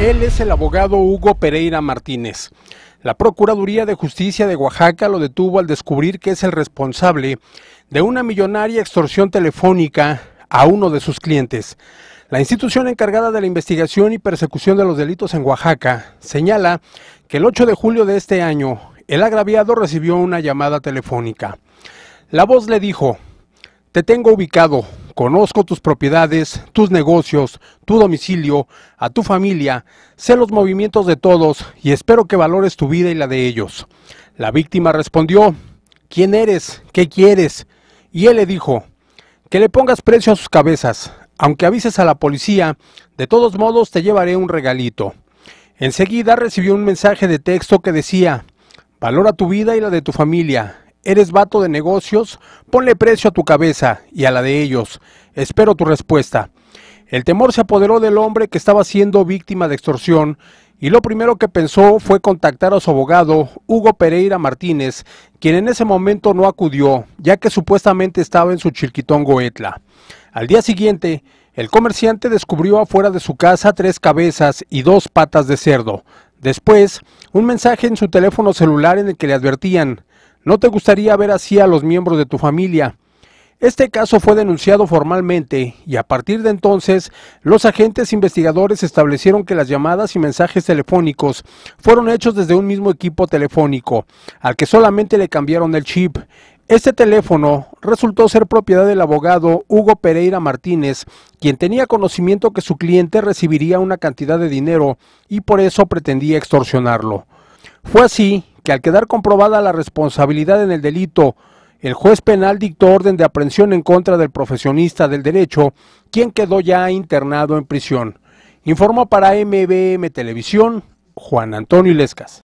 Él es el abogado Hugo Pereira Martínez. La Procuraduría de Justicia de Oaxaca lo detuvo al descubrir que es el responsable de una millonaria extorsión telefónica a uno de sus clientes. La institución encargada de la investigación y persecución de los delitos en Oaxaca señala que el 8 de julio de este año el agraviado recibió una llamada telefónica. La voz le dijo, te tengo ubicado, Conozco tus propiedades, tus negocios, tu domicilio, a tu familia, sé los movimientos de todos y espero que valores tu vida y la de ellos. La víctima respondió, ¿quién eres? ¿Qué quieres? Y él le dijo, que le pongas precio a sus cabezas, aunque avises a la policía, de todos modos te llevaré un regalito. Enseguida recibió un mensaje de texto que decía, valora tu vida y la de tu familia, ¿Eres vato de negocios? Ponle precio a tu cabeza y a la de ellos. Espero tu respuesta. El temor se apoderó del hombre que estaba siendo víctima de extorsión y lo primero que pensó fue contactar a su abogado, Hugo Pereira Martínez, quien en ese momento no acudió, ya que supuestamente estaba en su chilquitón Goetla. Al día siguiente, el comerciante descubrió afuera de su casa tres cabezas y dos patas de cerdo. Después, un mensaje en su teléfono celular en el que le advertían, no te gustaría ver así a los miembros de tu familia. Este caso fue denunciado formalmente y a partir de entonces los agentes investigadores establecieron que las llamadas y mensajes telefónicos fueron hechos desde un mismo equipo telefónico, al que solamente le cambiaron el chip. Este teléfono resultó ser propiedad del abogado Hugo Pereira Martínez, quien tenía conocimiento que su cliente recibiría una cantidad de dinero y por eso pretendía extorsionarlo. Fue así que al quedar comprobada la responsabilidad en el delito, el juez penal dictó orden de aprehensión en contra del profesionista del derecho, quien quedó ya internado en prisión. Informó para MBM Televisión Juan Antonio Lescas.